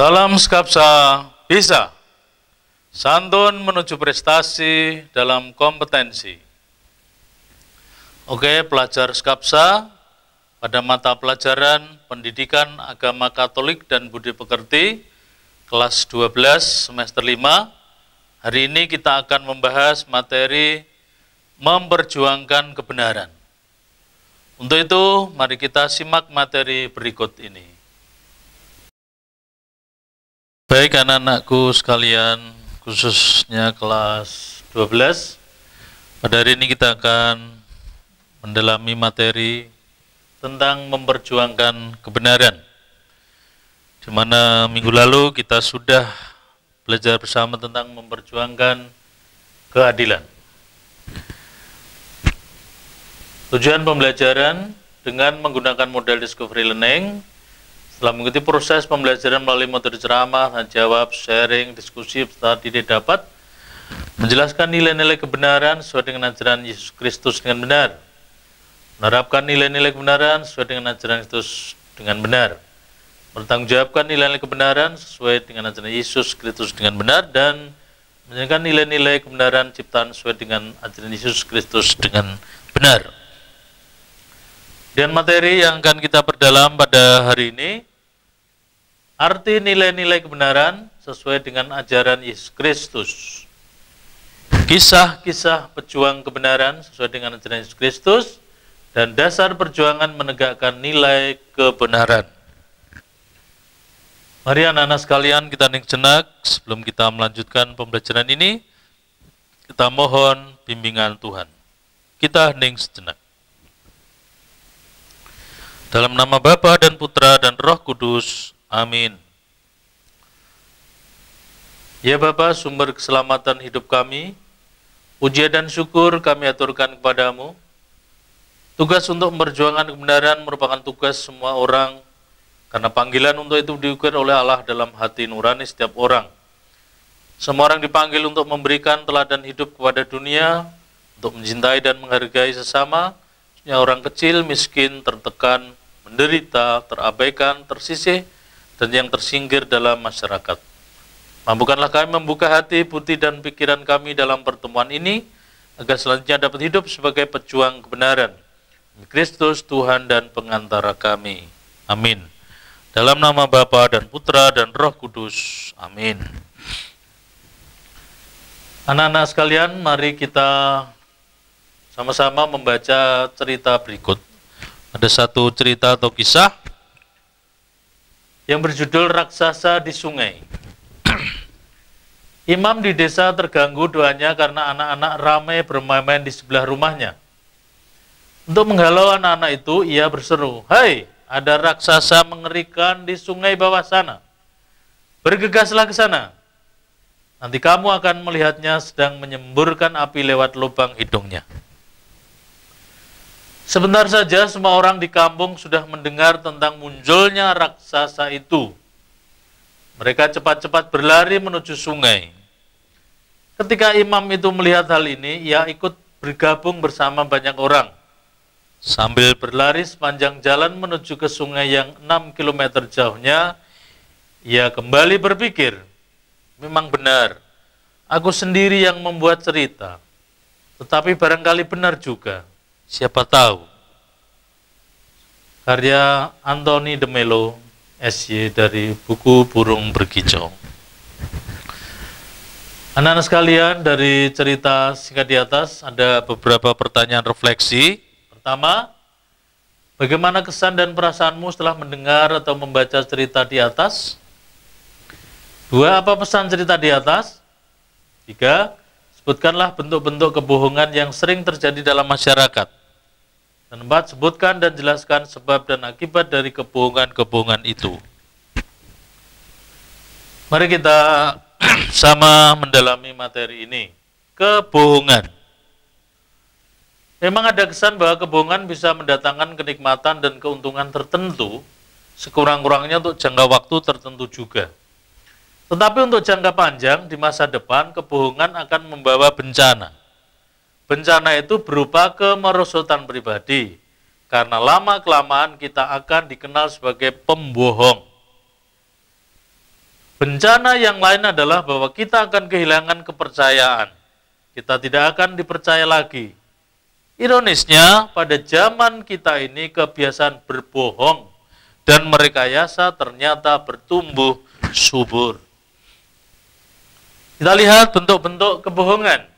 Salam skapsa bisa. Santun menuju prestasi dalam kompetensi. Oke, pelajar skapsa pada mata pelajaran Pendidikan Agama Katolik dan Budi Pekerti kelas 12 semester 5. Hari ini kita akan membahas materi memperjuangkan kebenaran. Untuk itu, mari kita simak materi berikut ini. Baik anak-anakku sekalian, khususnya kelas 12. Pada hari ini kita akan mendalami materi tentang memperjuangkan kebenaran. Di mana minggu lalu kita sudah belajar bersama tentang memperjuangkan keadilan. Tujuan pembelajaran dengan menggunakan model discovery learning setelah mengikuti proses pembelajaran melalui metode ceramah, jawab, sharing, diskusi, peserta didik dapat menjelaskan nilai-nilai kebenaran sesuai dengan ajaran Yesus Kristus dengan benar, menerapkan nilai-nilai kebenaran sesuai dengan ajaran Kristus dengan benar, bertanggungjawabkan nilai-nilai kebenaran sesuai dengan ajaran Yesus Kristus dengan benar, dan menjalankan nilai-nilai kebenaran ciptaan sesuai dengan ajaran Yesus Kristus dengan benar. Dan materi yang akan kita perdalam pada hari ini Arti nilai-nilai kebenaran sesuai dengan ajaran Yesus Kristus. Kisah-kisah pejuang kebenaran sesuai dengan ajaran Yesus Kristus dan dasar perjuangan menegakkan nilai kebenaran. Mari anak-anak sekalian kita ning jenak sebelum kita melanjutkan pembelajaran ini kita mohon bimbingan Tuhan. Kita hening sejenak. Dalam nama Bapa dan Putra dan Roh Kudus, Amin. Ya Bapa, sumber keselamatan hidup kami, puja dan syukur kami aturkan kepadamu. Tugas untuk memperjuangkan kebenaran merupakan tugas semua orang, karena panggilan untuk itu diukir oleh Allah dalam hati nurani setiap orang. Semua orang dipanggil untuk memberikan teladan hidup kepada dunia, untuk mencintai dan menghargai sesama, orang kecil, miskin, tertekan, menderita, terabaikan, tersisih, dan yang tersingkir dalam masyarakat. Mampukanlah kami membuka hati, putih, dan pikiran kami dalam pertemuan ini, agar selanjutnya dapat hidup sebagai pejuang kebenaran. Kristus Tuhan dan pengantara kami. Amin. Dalam nama Bapa dan Putra dan Roh Kudus. Amin. Anak-anak sekalian, mari kita sama-sama membaca cerita berikut. Ada satu cerita atau kisah yang berjudul Raksasa di Sungai. Imam di desa terganggu doanya karena anak-anak ramai bermain-main di sebelah rumahnya. Untuk menghalau anak-anak itu, ia berseru, Hai, hey, ada raksasa mengerikan di sungai bawah sana. Bergegaslah ke sana. Nanti kamu akan melihatnya sedang menyemburkan api lewat lubang hidungnya. Sebentar saja semua orang di kampung sudah mendengar tentang munculnya raksasa itu. Mereka cepat-cepat berlari menuju sungai. Ketika imam itu melihat hal ini, ia ikut bergabung bersama banyak orang. Sambil berlari sepanjang jalan menuju ke sungai yang 6 km jauhnya, ia kembali berpikir, memang benar, aku sendiri yang membuat cerita. Tetapi barangkali benar juga. Siapa tahu. Karya Anthony de Melo, SY dari buku Burung Berkicau. Anak-anak sekalian, dari cerita singkat di atas ada beberapa pertanyaan refleksi. Pertama, bagaimana kesan dan perasaanmu setelah mendengar atau membaca cerita di atas? Dua, apa pesan cerita di atas? Tiga, sebutkanlah bentuk-bentuk kebohongan yang sering terjadi dalam masyarakat. Dan empat, sebutkan dan jelaskan sebab dan akibat dari kebohongan-kebohongan itu. Mari kita sama mendalami materi ini. Kebohongan. Memang ada kesan bahwa kebohongan bisa mendatangkan kenikmatan dan keuntungan tertentu, sekurang-kurangnya untuk jangka waktu tertentu juga. Tetapi untuk jangka panjang di masa depan, kebohongan akan membawa bencana Bencana itu berupa kemerosotan pribadi, karena lama-kelamaan kita akan dikenal sebagai pembohong. Bencana yang lain adalah bahwa kita akan kehilangan kepercayaan. Kita tidak akan dipercaya lagi. Ironisnya, pada zaman kita ini kebiasaan berbohong dan merekayasa ternyata bertumbuh subur. Kita lihat bentuk-bentuk kebohongan.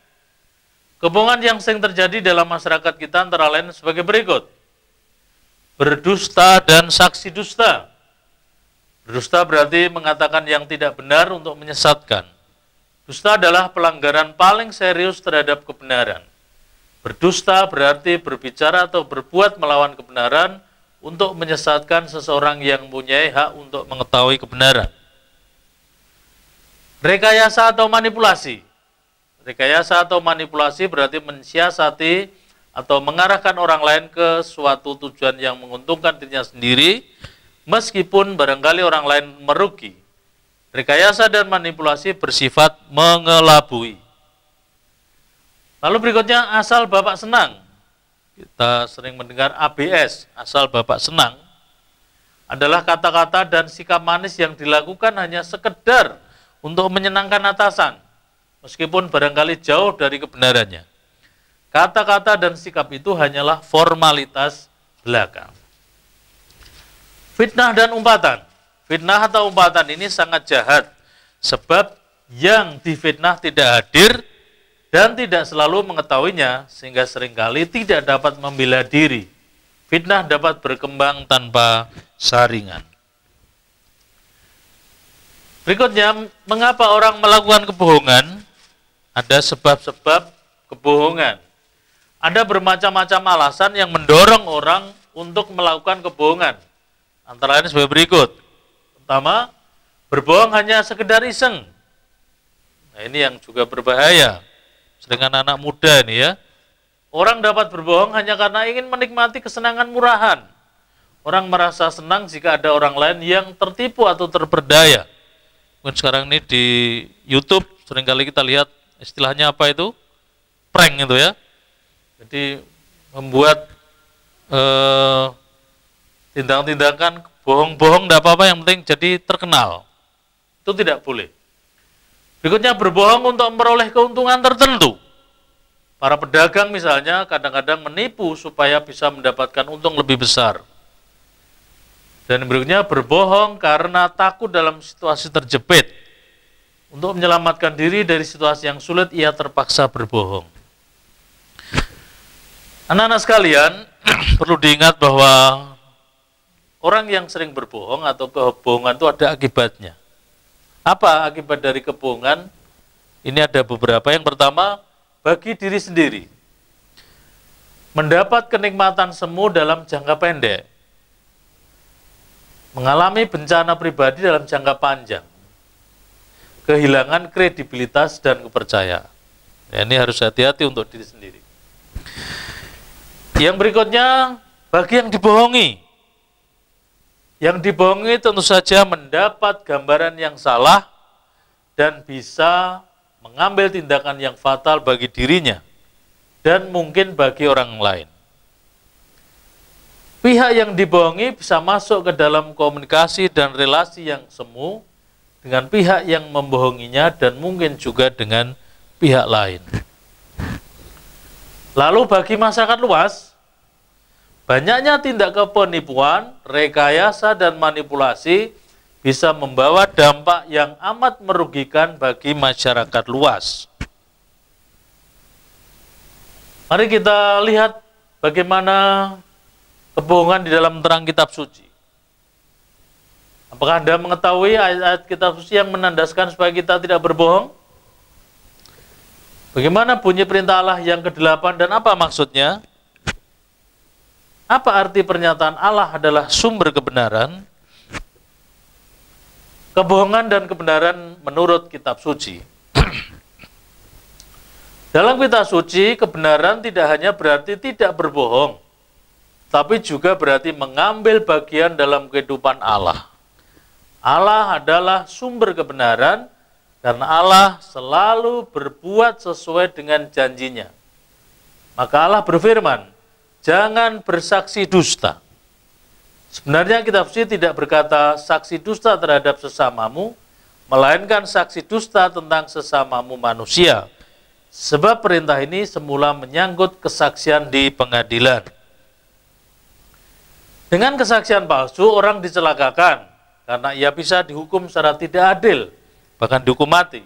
Kebohongan yang sering terjadi dalam masyarakat kita antara lain sebagai berikut. Berdusta dan saksi dusta. Berdusta berarti mengatakan yang tidak benar untuk menyesatkan. Dusta adalah pelanggaran paling serius terhadap kebenaran. Berdusta berarti berbicara atau berbuat melawan kebenaran untuk menyesatkan seseorang yang mempunyai hak untuk mengetahui kebenaran. Rekayasa atau manipulasi Rekayasa atau manipulasi berarti mensiasati atau mengarahkan orang lain ke suatu tujuan yang menguntungkan dirinya sendiri meskipun barangkali orang lain merugi. Rekayasa dan manipulasi bersifat mengelabui. Lalu berikutnya asal Bapak senang. Kita sering mendengar ABS, asal Bapak senang adalah kata-kata dan sikap manis yang dilakukan hanya sekedar untuk menyenangkan atasan meskipun barangkali jauh dari kebenarannya. Kata-kata dan sikap itu hanyalah formalitas belaka. Fitnah dan umpatan. Fitnah atau umpatan ini sangat jahat sebab yang difitnah tidak hadir dan tidak selalu mengetahuinya sehingga seringkali tidak dapat membela diri. Fitnah dapat berkembang tanpa saringan. Berikutnya, mengapa orang melakukan kebohongan? Ada sebab-sebab kebohongan. Ada bermacam-macam alasan yang mendorong orang untuk melakukan kebohongan. Antara lain sebagai berikut. Pertama, berbohong hanya sekedar iseng. Nah, ini yang juga berbahaya. Sedangkan anak muda ini ya. Orang dapat berbohong hanya karena ingin menikmati kesenangan murahan. Orang merasa senang jika ada orang lain yang tertipu atau terperdaya. Mungkin sekarang ini di YouTube seringkali kita lihat istilahnya apa itu prank itu ya jadi membuat eh, tindakan tindakan bohong-bohong tidak apa-apa yang penting jadi terkenal itu tidak boleh berikutnya berbohong untuk memperoleh keuntungan tertentu para pedagang misalnya kadang-kadang menipu supaya bisa mendapatkan untung lebih besar dan berikutnya berbohong karena takut dalam situasi terjepit untuk menyelamatkan diri dari situasi yang sulit, ia terpaksa berbohong. Anak-anak sekalian, perlu diingat bahwa orang yang sering berbohong atau kebohongan itu ada akibatnya. Apa akibat dari kebohongan? Ini ada beberapa. Yang pertama, bagi diri sendiri. Mendapat kenikmatan semu dalam jangka pendek. Mengalami bencana pribadi dalam jangka panjang kehilangan kredibilitas dan kepercayaan. Ya, ini harus hati-hati untuk diri sendiri. Yang berikutnya, bagi yang dibohongi. Yang dibohongi tentu saja mendapat gambaran yang salah dan bisa mengambil tindakan yang fatal bagi dirinya dan mungkin bagi orang lain. Pihak yang dibohongi bisa masuk ke dalam komunikasi dan relasi yang semu dengan pihak yang membohonginya dan mungkin juga dengan pihak lain. Lalu bagi masyarakat luas, banyaknya tindak kepenipuan, rekayasa, dan manipulasi bisa membawa dampak yang amat merugikan bagi masyarakat luas. Mari kita lihat bagaimana kebohongan di dalam terang kitab suci. Apakah Anda mengetahui ayat-ayat kitab suci yang menandaskan supaya kita tidak berbohong? Bagaimana bunyi perintah Allah yang kedelapan dan apa maksudnya? Apa arti pernyataan Allah adalah sumber kebenaran? Kebohongan dan kebenaran menurut kitab suci. Dalam kitab suci, kebenaran tidak hanya berarti tidak berbohong, tapi juga berarti mengambil bagian dalam kehidupan Allah. Allah adalah sumber kebenaran karena Allah selalu berbuat sesuai dengan janjinya. Maka Allah berfirman, jangan bersaksi dusta. Sebenarnya kitab suci tidak berkata saksi dusta terhadap sesamamu, melainkan saksi dusta tentang sesamamu manusia. Sebab perintah ini semula menyangkut kesaksian di pengadilan. Dengan kesaksian palsu, orang dicelakakan karena ia bisa dihukum secara tidak adil, bahkan dihukum mati.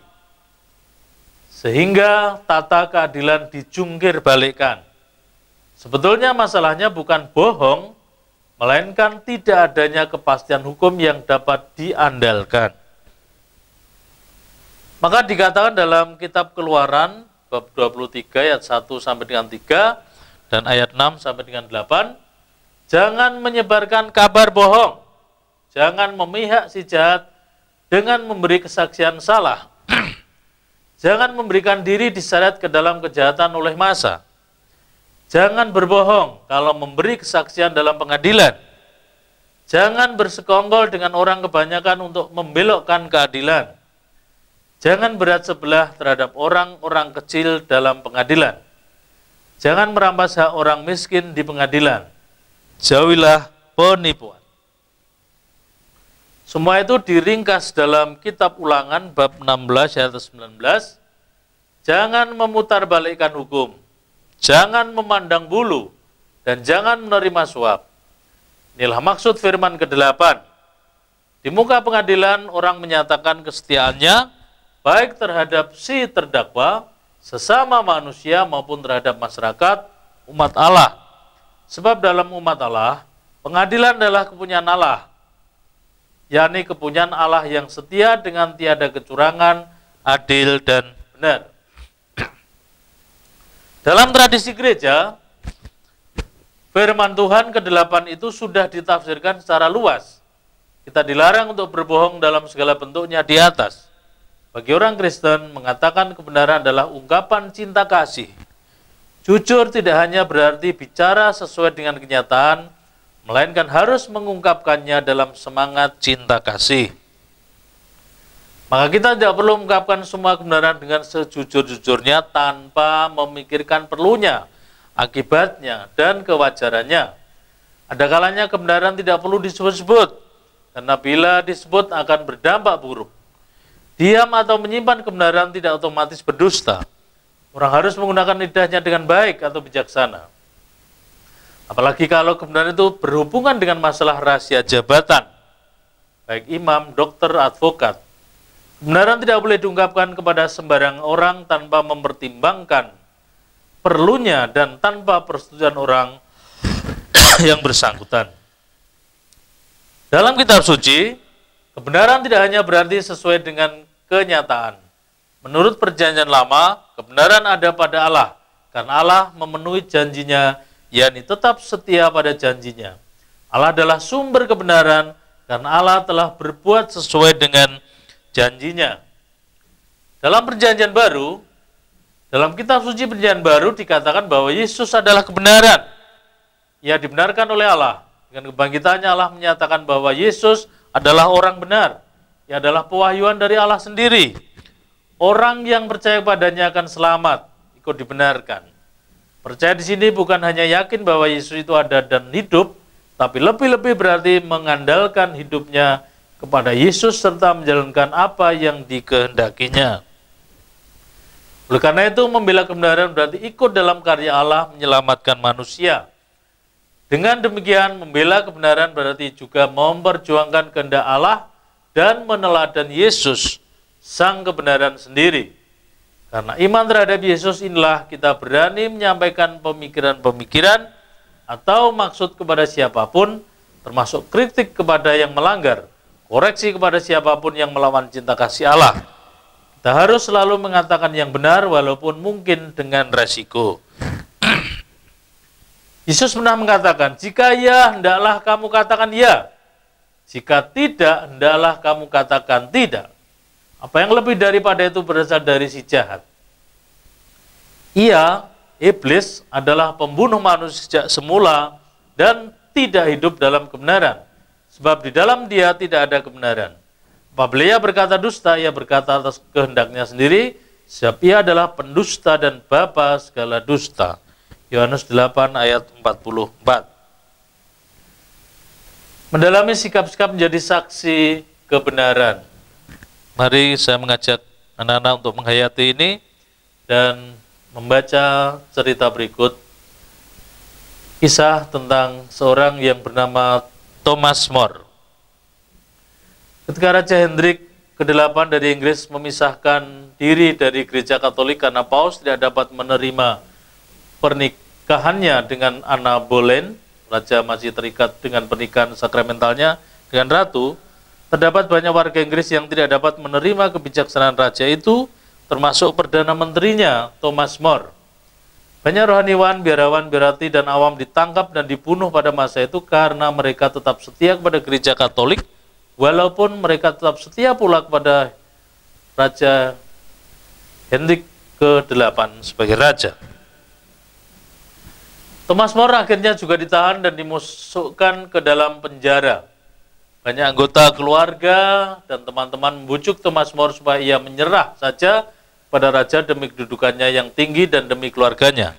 Sehingga tata keadilan dijungkir balikkan. Sebetulnya masalahnya bukan bohong, melainkan tidak adanya kepastian hukum yang dapat diandalkan. Maka dikatakan dalam kitab Keluaran bab 23 ayat 1 sampai dengan 3 dan ayat 6 sampai dengan 8, jangan menyebarkan kabar bohong Jangan memihak si jahat dengan memberi kesaksian salah. Jangan memberikan diri diseret ke dalam kejahatan oleh masa. Jangan berbohong kalau memberi kesaksian dalam pengadilan. Jangan bersekongkol dengan orang kebanyakan untuk membelokkan keadilan. Jangan berat sebelah terhadap orang-orang kecil dalam pengadilan. Jangan merampas hak orang miskin di pengadilan. Jauhilah penipuan. Semua itu diringkas dalam kitab ulangan bab 16 ayat 19. Jangan memutarbalikkan hukum. Jangan memandang bulu dan jangan menerima suap. Inilah maksud firman ke-8. Di muka pengadilan orang menyatakan kesetiaannya baik terhadap si terdakwa, sesama manusia maupun terhadap masyarakat, umat Allah. Sebab dalam umat Allah, pengadilan adalah kepunyaan Allah yakni kepunyaan Allah yang setia dengan tiada kecurangan, adil dan benar. Dalam tradisi gereja, firman Tuhan ke-8 itu sudah ditafsirkan secara luas. Kita dilarang untuk berbohong dalam segala bentuknya di atas. Bagi orang Kristen, mengatakan kebenaran adalah ungkapan cinta kasih. Jujur tidak hanya berarti bicara sesuai dengan kenyataan, melainkan harus mengungkapkannya dalam semangat cinta kasih. Maka kita tidak perlu mengungkapkan semua kebenaran dengan sejujur-jujurnya tanpa memikirkan perlunya, akibatnya, dan kewajarannya. Ada kalanya kebenaran tidak perlu disebut-sebut, karena bila disebut akan berdampak buruk. Diam atau menyimpan kebenaran tidak otomatis berdusta. Orang harus menggunakan lidahnya dengan baik atau bijaksana. Apalagi kalau kemudian itu berhubungan dengan masalah rahasia jabatan, baik imam, dokter, advokat. Kebenaran tidak boleh diungkapkan kepada sembarang orang tanpa mempertimbangkan perlunya dan tanpa persetujuan orang yang bersangkutan. Dalam kitab suci, kebenaran tidak hanya berarti sesuai dengan kenyataan. Menurut perjanjian lama, kebenaran ada pada Allah, karena Allah memenuhi janjinya yakni tetap setia pada janjinya. Allah adalah sumber kebenaran karena Allah telah berbuat sesuai dengan janjinya. Dalam perjanjian baru, dalam kitab suci perjanjian baru dikatakan bahwa Yesus adalah kebenaran. Ia dibenarkan oleh Allah. Dengan kebangkitannya Allah menyatakan bahwa Yesus adalah orang benar. Ia adalah pewahyuan dari Allah sendiri. Orang yang percaya padanya akan selamat, ikut dibenarkan. Percaya di sini bukan hanya yakin bahwa Yesus itu ada dan hidup, tapi lebih-lebih berarti mengandalkan hidupnya kepada Yesus serta menjalankan apa yang dikehendakinya. Oleh karena itu, membela kebenaran berarti ikut dalam karya Allah menyelamatkan manusia. Dengan demikian, membela kebenaran berarti juga memperjuangkan kehendak Allah dan meneladan Yesus, sang kebenaran sendiri. Karena iman terhadap Yesus inilah kita berani menyampaikan pemikiran-pemikiran atau maksud kepada siapapun, termasuk kritik kepada yang melanggar, koreksi kepada siapapun yang melawan cinta kasih Allah. Kita harus selalu mengatakan yang benar walaupun mungkin dengan resiko. Yesus pernah mengatakan, jika ya, hendaklah kamu katakan ya. Jika tidak, hendaklah kamu katakan tidak. Apa yang lebih daripada itu berasal dari si jahat. Ia, iblis, adalah pembunuh manusia sejak semula dan tidak hidup dalam kebenaran. Sebab di dalam dia tidak ada kebenaran. Apabila berkata dusta, ia berkata atas kehendaknya sendiri, sebab ia adalah pendusta dan bapa segala dusta. Yohanes 8 ayat 44 mendalami sikap-sikap menjadi saksi kebenaran. Mari saya mengajak anak-anak untuk menghayati ini dan membaca cerita berikut. Kisah tentang seorang yang bernama Thomas More. Ketika Raja Hendrik ke-8 dari Inggris memisahkan diri dari gereja Katolik karena Paus tidak dapat menerima pernikahannya dengan Anna Boleyn, raja masih terikat dengan pernikahan sakramentalnya dengan ratu, Terdapat banyak warga Inggris yang tidak dapat menerima kebijaksanaan raja itu, termasuk Perdana Menterinya, Thomas More. Banyak rohaniwan, biarawan, biarati, dan awam ditangkap dan dibunuh pada masa itu karena mereka tetap setia kepada gereja katolik, walaupun mereka tetap setia pula kepada Raja Hendrik ke-8 sebagai raja. Thomas More akhirnya juga ditahan dan dimasukkan ke dalam penjara. Banyak anggota keluarga dan teman-teman membujuk Thomas More supaya ia menyerah saja pada raja demi kedudukannya yang tinggi dan demi keluarganya.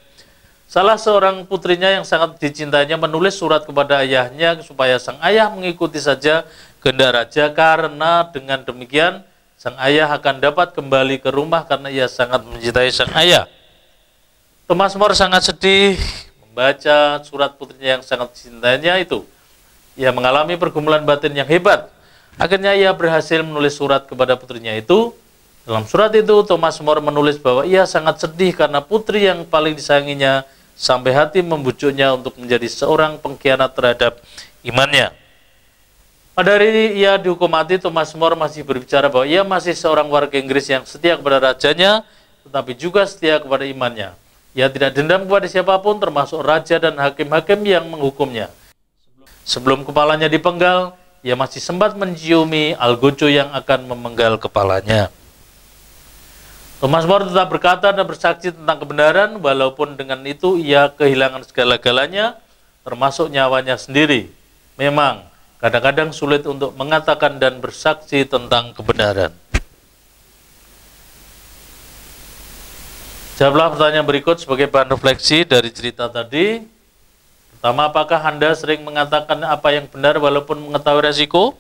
Salah seorang putrinya yang sangat dicintainya menulis surat kepada ayahnya supaya sang ayah mengikuti saja kehendak raja karena dengan demikian sang ayah akan dapat kembali ke rumah karena ia sangat mencintai sang ayah. Thomas More sangat sedih membaca surat putrinya yang sangat dicintainya itu. Ia mengalami pergumulan batin yang hebat. Akhirnya ia berhasil menulis surat kepada putrinya itu. Dalam surat itu, Thomas More menulis bahwa ia sangat sedih karena putri yang paling disayanginya sampai hati membujuknya untuk menjadi seorang pengkhianat terhadap imannya. Pada hari ini ia dihukum mati, Thomas More masih berbicara bahwa ia masih seorang warga Inggris yang setia kepada rajanya, tetapi juga setia kepada imannya. Ia tidak dendam kepada siapapun, termasuk raja dan hakim-hakim yang menghukumnya. Sebelum kepalanya dipenggal, ia masih sempat menciumi algojo yang akan memenggal kepalanya. Thomas More tetap berkata dan bersaksi tentang kebenaran, walaupun dengan itu ia kehilangan segala-galanya, termasuk nyawanya sendiri. Memang, kadang-kadang sulit untuk mengatakan dan bersaksi tentang kebenaran. Jawablah pertanyaan berikut sebagai bahan refleksi dari cerita tadi. Pertama, apakah Anda sering mengatakan apa yang benar walaupun mengetahui resiko?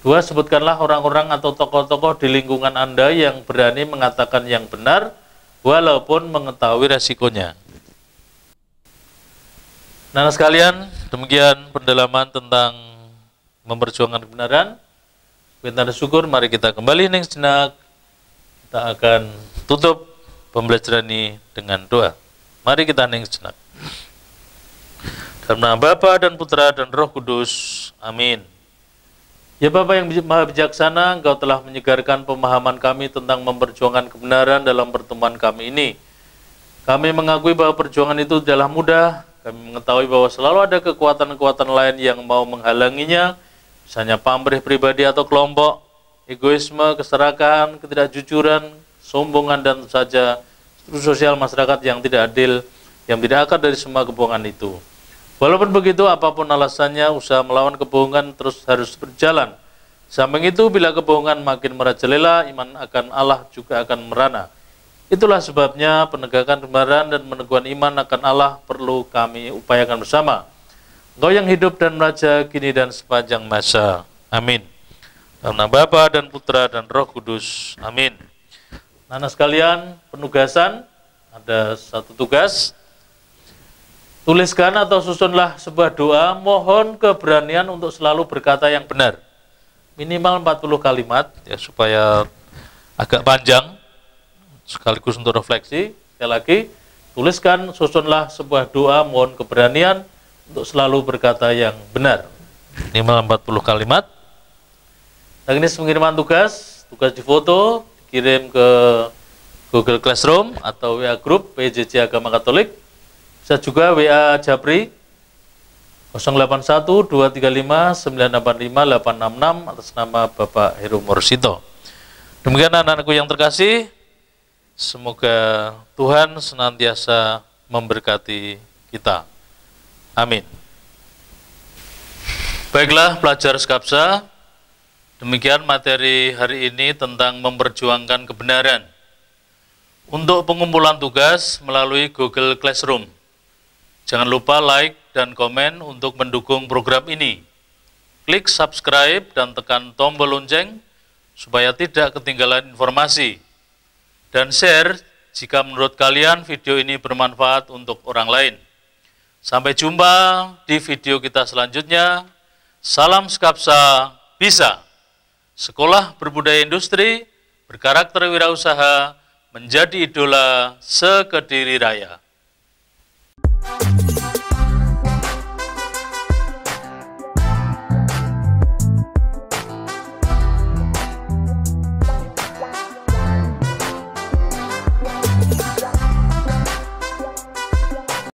Dua, sebutkanlah orang-orang atau tokoh-tokoh di lingkungan Anda yang berani mengatakan yang benar walaupun mengetahui resikonya. Nah, sekalian, demikian pendalaman tentang memperjuangkan kebenaran. Bintang syukur, mari kita kembali next sejenak. Kita akan tutup pembelajaran ini dengan doa. Mari kita next sejenak. Dalam nama Bapa dan Putra dan Roh Kudus. Amin. Ya Bapa yang maha bijaksana, Engkau telah menyegarkan pemahaman kami tentang memperjuangkan kebenaran dalam pertemuan kami ini. Kami mengakui bahwa perjuangan itu tidaklah mudah. Kami mengetahui bahwa selalu ada kekuatan-kekuatan lain yang mau menghalanginya, misalnya pamrih pribadi atau kelompok, egoisme, keserakahan, ketidakjujuran, sombongan, dan saja struktur sosial masyarakat yang tidak adil, yang tidak akar dari semua kebohongan itu. Walaupun begitu, apapun alasannya, usaha melawan kebohongan terus harus berjalan. Samping itu, bila kebohongan makin merajalela, iman akan Allah juga akan merana. Itulah sebabnya penegakan kebenaran dan meneguhkan iman akan Allah perlu kami upayakan bersama. Engkau yang hidup dan meraja kini dan sepanjang masa. Amin. Karena Bapa dan Putra dan Roh Kudus. Amin. Nana sekalian, penugasan ada satu tugas Tuliskan atau susunlah sebuah doa, mohon keberanian untuk selalu berkata yang benar. Minimal 40 kalimat ya supaya agak panjang sekaligus untuk refleksi. Sekali lagi, tuliskan susunlah sebuah doa, mohon keberanian untuk selalu berkata yang benar. Minimal 40 kalimat. Dan ini pengiriman tugas, tugas di foto dikirim ke Google Classroom atau WA Group PJJ Agama Katolik bisa juga WA Japri 081 235 985 866 atas nama Bapak Heru Morsito. Demikian anak-anakku yang terkasih, semoga Tuhan senantiasa memberkati kita. Amin. Baiklah pelajar skapsa, demikian materi hari ini tentang memperjuangkan kebenaran. Untuk pengumpulan tugas melalui Google Classroom. Jangan lupa like dan komen untuk mendukung program ini. Klik subscribe dan tekan tombol lonceng supaya tidak ketinggalan informasi. Dan share jika menurut kalian video ini bermanfaat untuk orang lain. Sampai jumpa di video kita selanjutnya. Salam Skapsa Bisa. Sekolah Berbudaya Industri berkarakter wirausaha menjadi idola sekediri raya.